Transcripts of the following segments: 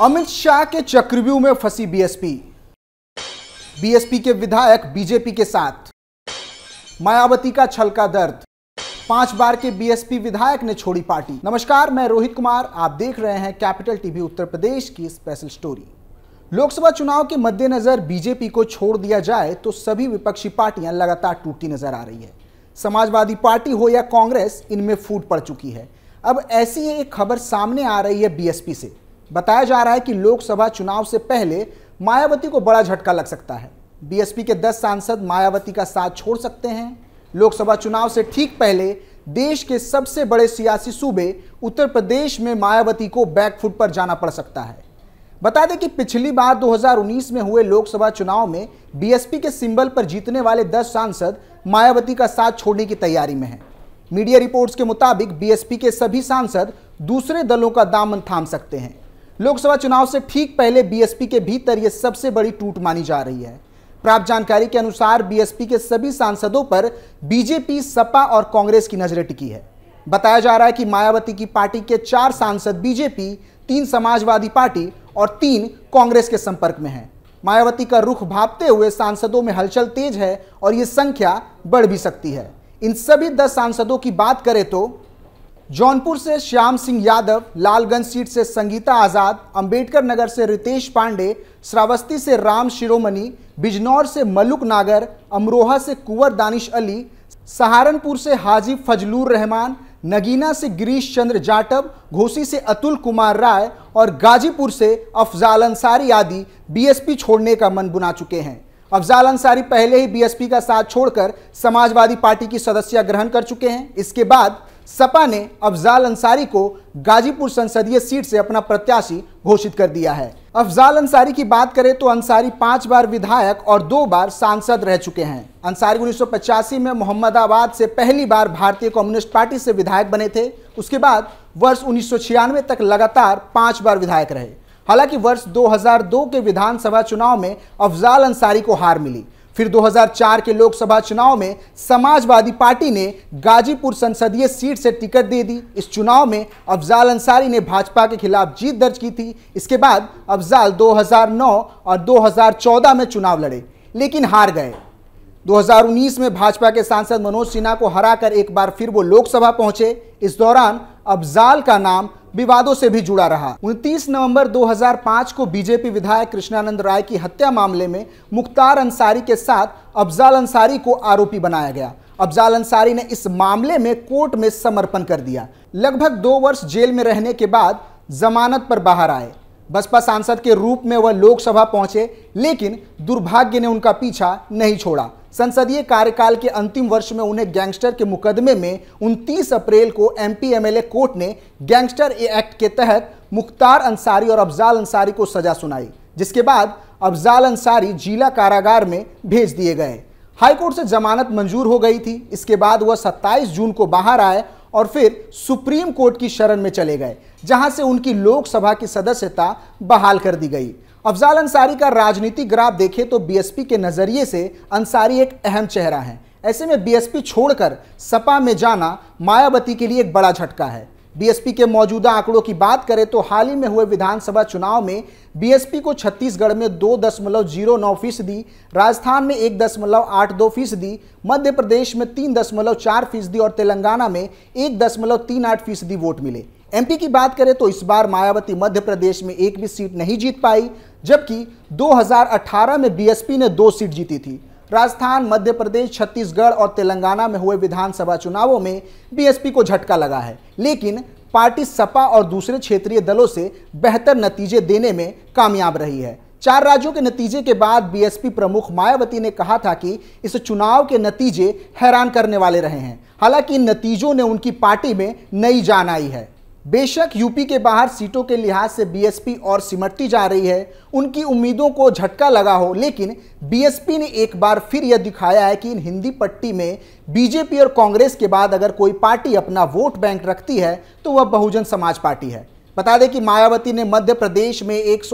अमित शाह के चक्रव्यूह में फंसी बीएसपी बीएसपी के विधायक बीजेपी के साथ मायावती का छलका दर्द पांच बार के बीएसपी विधायक ने छोड़ी पार्टी नमस्कार मैं रोहित कुमार आप देख रहे हैं कैपिटल टीवी उत्तर प्रदेश की स्पेशल स्टोरी लोकसभा चुनाव के मद्देनजर बीजेपी को छोड़ दिया जाए तो सभी विपक्षी पार्टियां लगातार टूटती नजर आ रही है समाजवादी पार्टी हो या कांग्रेस इनमें फूट पड़ चुकी है अब ऐसी एक खबर सामने आ रही है बीएसपी से बताया जा रहा है कि लोकसभा चुनाव से पहले मायावती को बड़ा झटका लग सकता है बीएसपी के 10 सांसद मायावती का साथ छोड़ सकते हैं लोकसभा चुनाव से ठीक पहले देश के सबसे बड़े सियासी सूबे उत्तर प्रदेश में मायावती को बैकफुट पर जाना पड़ सकता है बता दें कि पिछली बार 2019 में हुए लोकसभा चुनाव में बीएसपी के सिंबल पर जीतने वाले 10 सांसद मायावती का साथ छोड़ने की तैयारी में हैं मीडिया रिपोर्ट्स के मुताबिक बीएसपी के सभी सांसद दूसरे दलों का दामन थाम सकते हैं लोकसभा चुनाव से ठीक पहले बीएसपी के भीतर यह सबसे बड़ी टूट मानी जा रही है प्राप्त जानकारी के अनुसार बीएसपी के सभी सांसदों पर बीजेपी सपा और कांग्रेस की नजरें टिकी है बताया जा रहा है कि मायावती की पार्टी के चार सांसद बीजेपी तीन समाजवादी पार्टी और तीन कांग्रेस के संपर्क में हैं मायावती का रुख भापते हुए सांसदों में हलचल तेज है और ये संख्या बढ़ भी सकती है इन सभी दस सांसदों की बात करें तो जौनपुर से श्याम सिंह यादव लालगंज सीट से संगीता आज़ाद अंबेडकर नगर से रितेश पांडे श्रावस्ती से राम शिरोमणि बिजनौर से मलुक नागर अमरोहा से कुंवर दानिश अली सहारनपुर से हाजी फजलूर रहमान नगीना से गिरीश चंद्र जाटव घोसी से अतुल कुमार राय और गाजीपुर से अफजाल अंसारी आदि बीएसपी छोड़ने का मन बुना चुके हैं अफजाल अंसारी पहले ही बीएसपी का साथ छोड़कर समाजवादी पार्टी की सदस्य ग्रहण कर चुके हैं इसके बाद सपा ने अफजाल अंसारी को गाजीपुर संसदीय सीट से अपना प्रत्याशी घोषित कर दिया है अफजाल अंसारी की बात करें तो अंसारी पांच बार विधायक और दो बार सांसद रह चुके हैं अंसारी उन्नीस में मोहम्मदाबाद से पहली बार भारतीय कम्युनिस्ट पार्टी से विधायक बने थे उसके बाद वर्ष उन्नीस तक लगातार पांच बार विधायक रहे हालांकि वर्ष 2002 के विधानसभा चुनाव में अफजाल अंसारी को हार मिली फिर 2004 के लोकसभा चुनाव में समाजवादी पार्टी ने गाजीपुर संसदीय सीट से टिकट दे दी इस चुनाव में अफजाल अंसारी ने भाजपा के खिलाफ जीत दर्ज की थी इसके बाद अफजाल 2009 और 2014 में चुनाव लड़े लेकिन हार गए 2019 में भाजपा के सांसद मनोज सिन्हा को हराकर एक बार फिर वो लोकसभा पहुंचे इस दौरान अफजाल का नाम विवादों से भी जुड़ा रहा 29 नवंबर 2005 को बीजेपी विधायक कृष्णानंद राय की हत्या मामले में मुख्तार अंसारी के साथ अफजाल अंसारी को आरोपी बनाया गया अफजाल अंसारी ने इस मामले में कोर्ट में समर्पण कर दिया लगभग दो वर्ष जेल में रहने के बाद जमानत पर बाहर आए बसपा सांसद के रूप में वह लोकसभा पहुंचे लेकिन दुर्भाग्य ने उनका पीछा नहीं छोड़ा संसदीय कार्यकाल के अंतिम वर्ष में उन्हें गैंगस्टर के मुकदमे में 29 अप्रैल को एमपी एमएलए कोर्ट ने गैंगस्टर एक्ट के तहत मुख्तार अंसारी और अफजाल अंसारी को सजा सुनाई जिसके बाद अफजाल अंसारी जिला कारागार में भेज दिए गए हाईकोर्ट से जमानत मंजूर हो गई थी इसके बाद वह 27 जून को बाहर आए और फिर सुप्रीम कोर्ट की शरण में चले गए जहां से उनकी लोकसभा की सदस्यता बहाल कर दी गई अफजाल अंसारी का राजनीतिक ग्राफ देखें तो बीएसपी के नज़रिए से अंसारी एक अहम चेहरा है ऐसे में बीएसपी छोड़कर सपा में जाना मायावती के लिए एक बड़ा झटका है बीएसपी के मौजूदा आंकड़ों की बात करें तो हाल ही में हुए विधानसभा चुनाव में बीएसपी को छत्तीसगढ़ में दो दशमलव जीरो नौ फीसदी राजस्थान में एक दशमलव आठ दो फीसदी मध्य प्रदेश में तीन दशमलव चार फीसदी और तेलंगाना में एक दशमलव तीन आठ फीसदी वोट मिले एमपी की बात करें तो इस बार मायावती मध्य प्रदेश में एक भी सीट नहीं जीत पाई जबकि दो में बीएसपी ने दो सीट जीती थी राजस्थान मध्य प्रदेश छत्तीसगढ़ और तेलंगाना में हुए विधानसभा चुनावों में बीएसपी को झटका लगा है लेकिन पार्टी सपा और दूसरे क्षेत्रीय दलों से बेहतर नतीजे देने में कामयाब रही है चार राज्यों के नतीजे के बाद बीएसपी प्रमुख मायावती ने कहा था कि इस चुनाव के नतीजे हैरान करने वाले रहे हैं हालांकि इन नतीजों ने उनकी पार्टी में नई जान आई है बेशक यूपी के बाहर सीटों के लिहाज से बीएसपी और सिमटती जा रही है उनकी उम्मीदों को झटका लगा हो लेकिन बीएसपी ने एक बार फिर यह दिखाया है कि इन हिंदी पट्टी में बीजेपी और कांग्रेस के बाद अगर कोई पार्टी अपना वोट बैंक रखती है तो वह बहुजन समाज पार्टी है बता दें कि मायावती ने मध्य प्रदेश में एक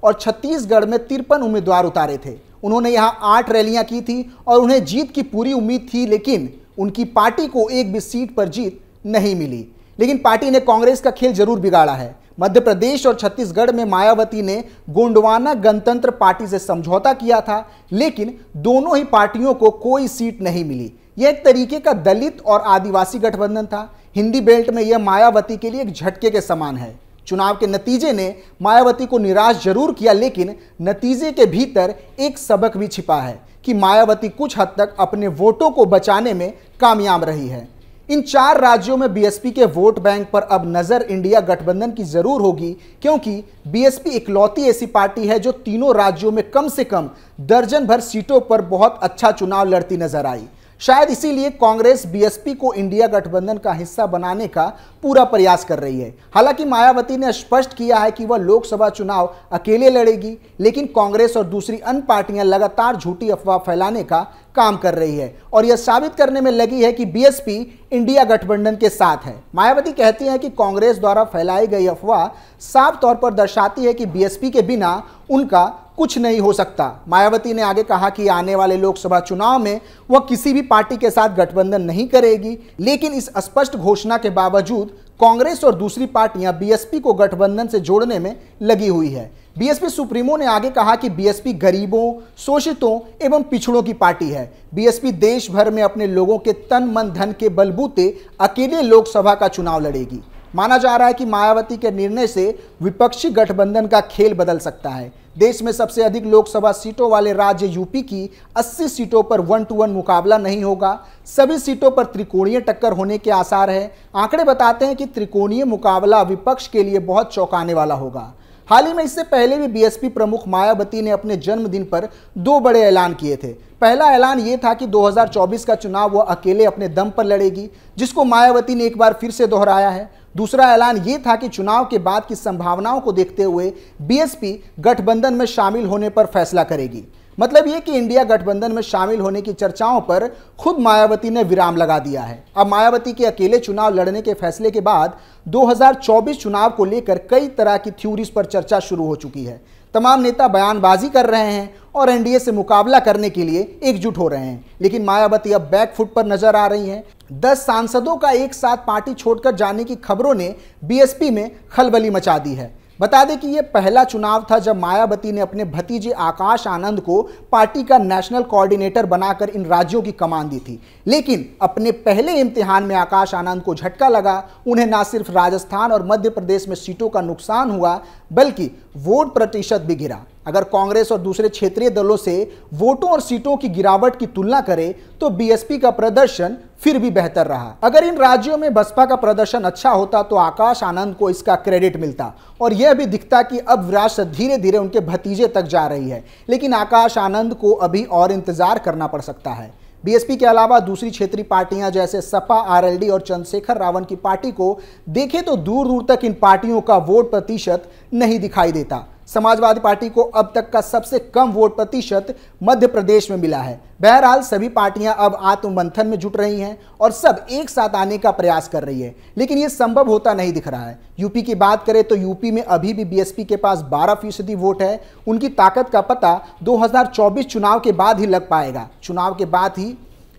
और छत्तीसगढ़ में तिरपन उम्मीदवार उतारे थे उन्होंने यहाँ आठ रैलियां की थी और उन्हें जीत की पूरी उम्मीद थी लेकिन उनकी पार्टी को एक भी सीट पर जीत नहीं मिली लेकिन पार्टी ने कांग्रेस का खेल जरूर बिगाड़ा है मध्य प्रदेश और छत्तीसगढ़ में मायावती ने गोंडवाना गणतंत्र पार्टी से समझौता किया था लेकिन दोनों ही पार्टियों को कोई सीट नहीं मिली यह एक तरीके का दलित और आदिवासी गठबंधन था हिंदी बेल्ट में यह मायावती के लिए एक झटके के समान है चुनाव के नतीजे ने मायावती को निराश जरूर किया लेकिन नतीजे के भीतर एक सबक भी छिपा है कि मायावती कुछ हद तक अपने वोटों को बचाने में कामयाब रही है इन चार राज्यों में बीएसपी के वोट बैंक पर अब नजर इंडिया गठबंधन की जरूर होगी क्योंकि बीएसपी इकलौती ऐसी पार्टी है जो तीनों राज्यों में कम से कम दर्जन भर सीटों पर बहुत अच्छा चुनाव लड़ती नजर आई शायद इसीलिए कांग्रेस बीएसपी को इंडिया गठबंधन का हिस्सा बनाने का पूरा प्रयास कर रही है हालांकि मायावती ने स्पष्ट किया है कि वह लोकसभा चुनाव अकेले लड़ेगी लेकिन कांग्रेस और दूसरी अन्य पार्टियां लगातार झूठी अफवाह फैलाने का काम कर रही है और यह साबित करने में लगी है कि बीएसपी इंडिया गठबंधन के साथ है मायावती कहती है कि कांग्रेस द्वारा फैलाई गई अफवाह साफ तौर पर दर्शाती है कि बीएसपी के बिना उनका कुछ नहीं हो सकता मायावती ने आगे कहा कि आने वाले लोकसभा चुनाव में वह किसी भी पार्टी के साथ गठबंधन नहीं करेगी लेकिन इस स्पष्ट घोषणा के बावजूद कांग्रेस और दूसरी पार्टियां बीएसपी को गठबंधन से जोड़ने में लगी हुई है बीएसपी सुप्रीमो ने आगे कहा कि बीएसपी गरीबों शोषितों एवं पिछड़ों की पार्टी है बीएसपी देश भर में अपने लोगों के तन मन धन के बलबूते अकेले लोकसभा का चुनाव लड़ेगी माना जा रहा है कि मायावती के निर्णय से विपक्षी गठबंधन का खेल बदल सकता है देश में सबसे अधिक लोकसभा सीटों वाले राज्य यूपी की 80 सीटों पर वन टू वन मुकाबला नहीं होगा सभी सीटों पर त्रिकोणीय टक्कर होने के आसार हैं आंकड़े बताते हैं कि त्रिकोणीय मुकाबला विपक्ष के लिए बहुत चौंकाने वाला होगा हाल ही में इससे पहले भी बीएसपी प्रमुख मायावती ने अपने जन्मदिन पर दो बड़े ऐलान किए थे पहला ऐलान ये था कि 2024 का चुनाव वह अकेले अपने दम पर लड़ेगी जिसको मायावती ने एक बार फिर से दोहराया है दूसरा ऐलान ये था कि चुनाव के बाद की संभावनाओं को देखते हुए बीएसपी गठबंधन में शामिल होने पर फैसला करेगी मतलब ये कि इंडिया गठबंधन में शामिल होने की चर्चाओं पर खुद मायावती ने विराम लगा दिया है अब मायावती के अकेले चुनाव लड़ने के फैसले के बाद 2024 चुनाव को लेकर कई तरह की थ्योरीज पर चर्चा शुरू हो चुकी है तमाम नेता बयानबाजी कर रहे हैं और एनडीए से मुकाबला करने के लिए एकजुट हो रहे हैं लेकिन मायावती अब बैकफुट पर नजर आ रही हैं दस सांसदों का एक साथ पार्टी छोड़कर जाने की खबरों ने बीएसपी में खलबली मचा दी है बता दें कि यह पहला चुनाव था जब मायावती ने अपने भतीजे आकाश आनंद को पार्टी का नेशनल कोऑर्डिनेटर बनाकर इन राज्यों की कमान दी थी लेकिन अपने पहले इम्तिहान में आकाश आनंद को झटका लगा उन्हें ना सिर्फ राजस्थान और मध्य प्रदेश में सीटों का नुकसान हुआ बल्कि वोट प्रतिशत भी गिरा अगर कांग्रेस और दूसरे क्षेत्रीय दलों से वोटों और सीटों की गिरावट की तुलना करें तो बीएसपी का प्रदर्शन फिर भी बेहतर रहा अगर इन राज्यों में बसपा का प्रदर्शन अच्छा होता तो आकाश आनंद को इसका क्रेडिट मिलता और यह भी दिखता कि अब विरासत धीरे धीरे उनके भतीजे तक जा रही है लेकिन आकाश आनंद को अभी और इंतजार करना पड़ सकता है बीएसपी के अलावा दूसरी क्षेत्रीय पार्टियां जैसे सपा आरएलडी और चंद्रशेखर रावण की पार्टी को देखें तो दूर दूर तक इन पार्टियों का वोट प्रतिशत नहीं दिखाई देता समाजवादी पार्टी को अब तक का सबसे कम वोट प्रतिशत मध्य प्रदेश में मिला है बहरहाल सभी पार्टियां अब आत्ममंथन में जुट रही हैं और सब एक साथ आने का प्रयास कर रही है लेकिन ये संभव होता नहीं दिख रहा है यूपी की बात करें तो यूपी में अभी भी बीएसपी के पास 12 फीसदी वोट है उनकी ताकत का पता 2024 चुनाव के बाद ही लग पाएगा चुनाव के बाद ही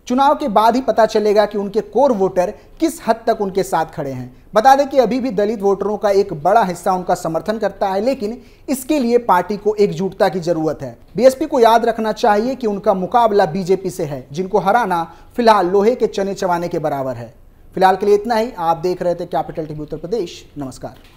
चुनाव के बाद ही पता चलेगा कि उनके कोर वोटर किस हद तक उनके साथ खड़े हैं बता दें कि अभी भी दलित वोटरों का एक बड़ा हिस्सा उनका समर्थन करता है लेकिन इसके लिए पार्टी को एकजुटता की जरूरत है बीएसपी को याद रखना चाहिए कि उनका मुकाबला बीजेपी से है जिनको हराना फिलहाल लोहे के चने चबाने के बराबर है फिलहाल के लिए इतना ही आप देख रहे थे कैपिटल टीवी उत्तर प्रदेश नमस्कार